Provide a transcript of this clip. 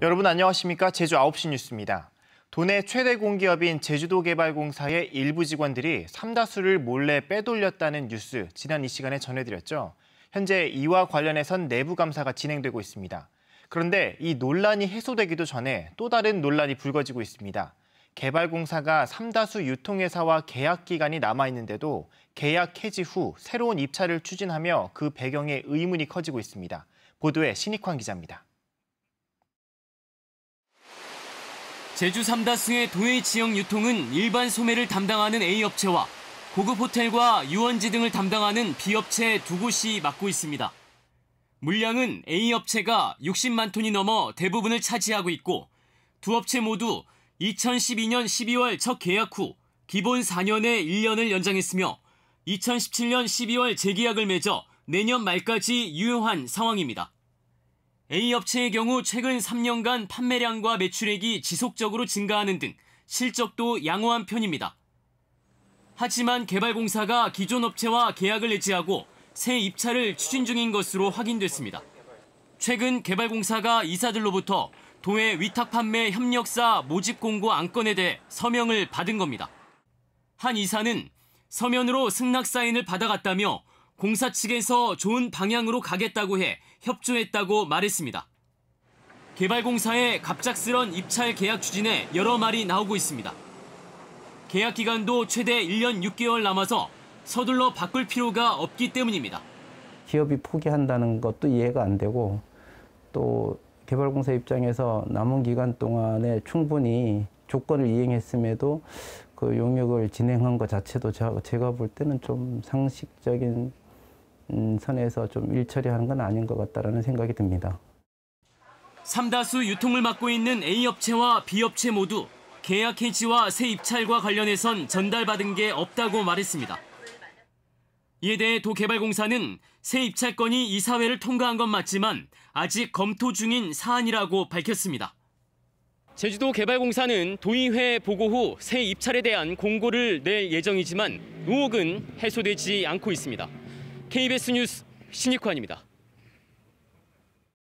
여러분 안녕하십니까? 제주 9시 뉴스입니다. 도내 최대 공기업인 제주도개발공사의 일부 직원들이 삼다수를 몰래 빼돌렸다는 뉴스 지난 이 시간에 전해드렸죠. 현재 이와 관련해선 내부 감사가 진행되고 있습니다. 그런데 이 논란이 해소되기도 전에 또 다른 논란이 불거지고 있습니다. 개발공사가 삼다수 유통회사와 계약 기간이 남아있는데도 계약 해지 후 새로운 입찰을 추진하며 그 배경에 의문이 커지고 있습니다. 보도에 신익환 기자입니다. 제주 삼다승의 도해 지역 유통은 일반 소매를 담당하는 A 업체와 고급 호텔과 유원지 등을 담당하는 B 업체 두 곳이 맡고 있습니다. 물량은 A 업체가 60만 톤이 넘어 대부분을 차지하고 있고 두 업체 모두 2012년 12월 첫 계약 후 기본 4년에 1년을 연장했으며 2017년 12월 재계약을 맺어 내년 말까지 유효한 상황입니다. A 업체의 경우 최근 3년간 판매량과 매출액이 지속적으로 증가하는 등 실적도 양호한 편입니다. 하지만 개발공사가 기존 업체와 계약을 내지하고 새 입찰을 추진 중인 것으로 확인됐습니다. 최근 개발공사가 이사들로부터 도해 위탁 판매 협력사 모집 공고 안건에 대해 서명을 받은 겁니다. 한 이사는 서면으로 승낙 사인을 받아갔다며 공사 측에서 좋은 방향으로 가겠다고 해 협조했다고 말했습니다. 개발공사의 갑작스런 입찰 계약 추진에 여러 말이 나오고 있습니다. 계약 기간도 최대 1년 6개월 남아서 서둘러 바꿀 필요가 없기 때문입니다. 기업이 포기한다는 것도 이해가 안 되고 또 개발공사 입장에서 남은 기간 동안에 충분히 조건을 이행했음에도 그 용역을 진행한 것 자체도 제가 볼 때는 좀 상식적인 선에서 좀 일처리하는 건 아닌 것 같다라는 생각이 듭니다. 삼다수 유통을 맡고 있는 A 업체와 B 업체 모두 계약 해지와 새 입찰과 관련해선 전달받은 게 없다고 말했습니다. 이에 대해 도개발공사는 새 입찰건이 이사회를 통과한 건 맞지만 아직 검토 중인 사안이라고 밝혔습니다. 제주도개발공사는 도의회 보고 후 새 입찰에 대한 공고를 낼 예정이지만 의혹은 해소되지 않고 있습니다. KBS 뉴스 신익환입니다.